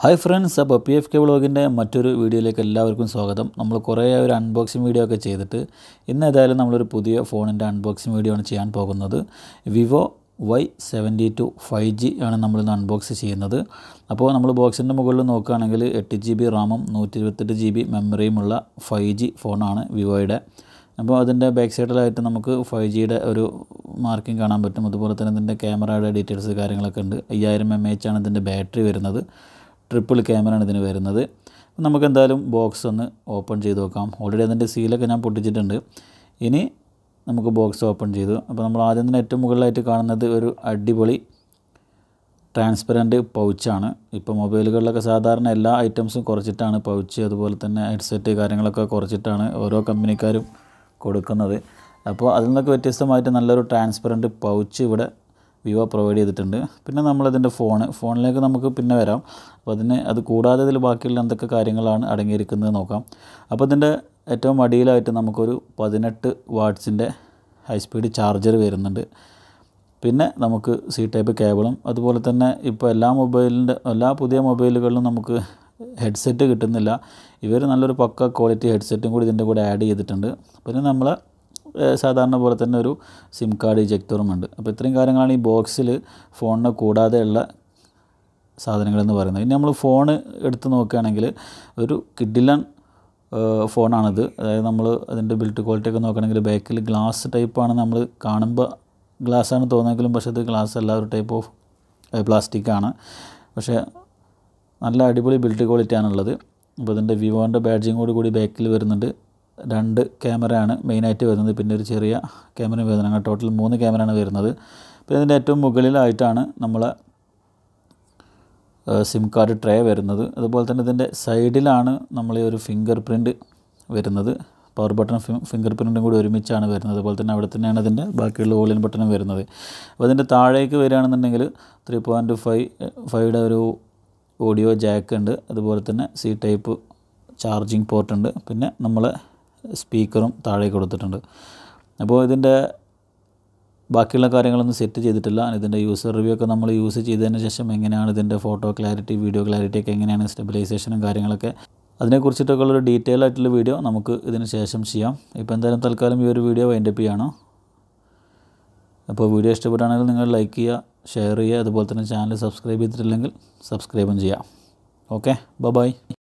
hi friends അപ്പോൾ P F K വ്ളോഗിൻ്റെ മറ്റൊരു വീഡിയോയിലേക്ക് എല്ലാവർക്കും സ്വാഗതം നമ്മൾ കുറേ ഒരു അൺബോക്സിങ് വീഡിയോ ഒക്കെ ചെയ്തിട്ട് ഇന്ന് ഏതായാലും നമ്മളൊരു പുതിയ ഫോണിൻ്റെ അൺബോക്സിങ് വീഡിയോ ആണ് ചെയ്യാൻ പോകുന്നത് Vivo Y seventy two five G ആണ് നമ്മളിന്ന് അൺബോക്സ് ചെയ്യുന്നത് അപ്പോൾ നമ്മൾ ബോക്സിൻ്റെ മുകളിൽ നോക്കുകയാണെങ്കിൽ എട്ട് ജി ബി റാമും നൂറ്റി ഇരുപത്തെട്ട് ജി ബി മെമ്മറിയുമുള്ള ഫൈവ് ജി ഫോണാണ് വിവോയുടെ അപ്പോൾ അതിൻ്റെ ബാക്ക് സൈഡിലായിട്ട് നമുക്ക് ഫൈവ് ജിയുടെ ഒരു മാർക്കിംഗ് കാണാൻ പറ്റും അതുപോലെ തന്നെ ഇതിൻ്റെ ക്യാമറയുടെ ഡീറ്റെയിൽസ് കാര്യങ്ങളൊക്കെ ഉണ്ട് അയ്യായിരം എം എച്ച് ആണ് ഇതിൻ്റെ ബാറ്ററി വരുന്നത് ട്രിപ്പിൾ ആണ് ഇതിന് വരുന്നത് നമുക്ക് എന്തായാലും ബോക്സ് ഒന്ന് ഓപ്പൺ ചെയ്ത് നോക്കാം ഓൾറെഡി അതിൻ്റെ സീലൊക്കെ ഞാൻ പൊട്ടിച്ചിട്ടുണ്ട് ഇനി നമുക്ക് ബോക്സ് ഓപ്പൺ ചെയ്തു അപ്പോൾ നമ്മൾ ആദ്യം തന്നെ ഏറ്റവും മുകളിലായിട്ട് കാണുന്നത് ഒരു അടിപൊളി ട്രാൻസ്പെറൻറ്റ് പൗച്ചാണ് ഇപ്പോൾ മൊബൈലുകളിലൊക്കെ സാധാരണ എല്ലാ ഐറ്റംസും കുറച്ചിട്ടാണ് പൗച്ച് അതുപോലെ തന്നെ ഹെഡ്സെറ്റ് കാര്യങ്ങളൊക്കെ കുറച്ചിട്ടാണ് ഓരോ കമ്പനിക്കാരും കൊടുക്കുന്നത് അപ്പോൾ അതിൽ നിന്നൊക്കെ വ്യത്യസ്തമായിട്ട് നല്ലൊരു ട്രാൻസ്പെറൻറ്റ് പൗച്ച് ഇവിടെ വിവോ പ്രൊവൈഡ് ചെയ്തിട്ടുണ്ട് പിന്നെ നമ്മളതിൻ്റെ ഫോൺ ഫോണിലേക്ക് നമുക്ക് പിന്നെ വരാം അപ്പോൾ അതിന് അത് കൂടാതെ ഇതിൽ ബാക്കിയുള്ള എന്തൊക്കെ കാര്യങ്ങളാണ് അടങ്ങിയിരിക്കുന്നത് നോക്കാം അപ്പോൾ ഇതിൻ്റെ ഏറ്റവും അടിയിലായിട്ട് നമുക്കൊരു പതിനെട്ട് വാട്ട്സിൻ്റെ ഹൈ സ്പീഡ് ചാർജർ വരുന്നുണ്ട് പിന്നെ നമുക്ക് സി ടൈപ്പ് കേബിളും അതുപോലെ തന്നെ ഇപ്പോൾ എല്ലാ മൊബൈലിൻ്റെ എല്ലാ പുതിയ മൊബൈലുകളിലും നമുക്ക് ഹെഡ്സെറ്റ് കിട്ടുന്നില്ല ഇവർ നല്ലൊരു പക്ക ക്വാളിറ്റി ഹെഡ്സെറ്റും കൂടി ഇതിൻ്റെ കൂടെ ആഡ് ചെയ്തിട്ടുണ്ട് പിന്നെ നമ്മളെ സാധാരണ പോലെ തന്നെ ഒരു സിം കാർഡ് ഇജക്ടറും ഉണ്ട് അപ്പോൾ ഇത്രയും കാര്യങ്ങളാണ് ഈ ബോക്സിൽ ഫോണിനെ കൂടാതെയുള്ള സാധനങ്ങളെന്ന് പറയുന്നത് ഇനി നമ്മൾ ഫോൺ എടുത്ത് നോക്കുകയാണെങ്കിൽ ഒരു കിഡിലൺ ഫോണാണിത് അതായത് നമ്മൾ അതിൻ്റെ ബിൽറ്റ് ക്വാളിറ്റി ഒക്കെ നോക്കുകയാണെങ്കിൽ ബാക്കിൽ ഗ്ലാസ് ടൈപ്പാണ് നമ്മൾ കാണുമ്പോൾ ഗ്ലാസ്സാണ് തോന്നിയെങ്കിലും പക്ഷേ ഇത് ഗ്ലാസ് അല്ല ഒരു ടൈപ്പ് ഓഫ് പ്ലാസ്റ്റിക്കാണ് പക്ഷേ നല്ല അടിപൊളി ബിൽറ്റ് ക്വാളിറ്റിയാണുള്ളത് അപ്പോൾ ഇതിൻ്റെ വിവോൻ്റെ ബാഡ്ജിങ്ങോട് കൂടി ബാക്കിൽ വരുന്നുണ്ട് രണ്ട് ക്യാമറയാണ് മെയിനായിട്ട് വരുന്നത് പിന്നെ ഒരു ചെറിയ ക്യാമറ വരുന്നത് ടോട്ടൽ മൂന്ന് ക്യാമറയാണ് വരുന്നത് പിന്നെ ഇതിൻ്റെ ഏറ്റവും മുകളിലായിട്ടാണ് നമ്മൾ സിം കാർഡ് ട്രേ വരുന്നത് അതുപോലെ തന്നെ ഇതിൻ്റെ സൈഡിലാണ് നമ്മൾ ഈ ഒരു ഫിംഗർ പ്രിൻറ്റ് വരുന്നത് പവർ ബട്ടൺ ഫിംഗർ പ്രിൻറ്റും കൂടി ഒരുമിച്ചാണ് വരുന്നത് അതുപോലെ തന്നെ അവിടെ തന്നെയാണ് ഇതിൻ്റെ ബാക്കിയുള്ള ഓളിൻ ബട്ടണും വരുന്നത് അപ്പോൾ ഇതിൻ്റെ താഴേക്ക് വരികയാണെന്നുണ്ടെങ്കിൽ ത്രീ പോയിൻറ്റ് ഫൈവ് ഫൈവയുടെ ഒരു ഓഡിയോ ജാക്ക് ഉണ്ട് അതുപോലെ തന്നെ സി ടൈപ്പ് ചാർജിങ് പോർട്ടുണ്ട് പിന്നെ നമ്മളെ സ്പീക്കറും താഴെ കൊടുത്തിട്ടുണ്ട് അപ്പോൾ ഇതിൻ്റെ ബാക്കിയുള്ള കാര്യങ്ങളൊന്നും സെറ്റ് ചെയ്തിട്ടില്ല ഇതിൻ്റെ യൂസർ റിവ്യൂ ഒക്കെ നമ്മൾ യൂസ് ചെയ്തതിന് ശേഷം എങ്ങനെയാണ് ഇതിൻ്റെ ഫോട്ടോ ക്ലാരിറ്റി വീഡിയോ ക്ലാരിറ്റി ഒക്കെ എങ്ങനെയാണ് സ്റ്റെബിലൈസേഷനും കാര്യങ്ങളൊക്കെ അതിനെക്കുറിച്ചിട്ടൊക്കെ ഉള്ളൊരു ഡീറ്റെയിൽ ആയിട്ടുള്ള വീഡിയോ നമുക്ക് ഇതിന് ശേഷം ചെയ്യാം ഇപ്പോൾ എന്തായാലും തൽക്കാലം ഈ ഒരു വീഡിയോ വൈൻഡ് അപ്പ് ചെയ്യണം അപ്പോൾ വീഡിയോ ഇഷ്ടപ്പെട്ടാണെങ്കിൽ നിങ്ങൾ ലൈക്ക് ചെയ്യുക ഷെയർ ചെയ്യുക അതുപോലെ തന്നെ ചാനൽ സബ്സ്ക്രൈബ് ചെയ്തിട്ടില്ലെങ്കിൽ സബ്സ്ക്രൈബും ചെയ്യാം ഓക്കെ ബൈ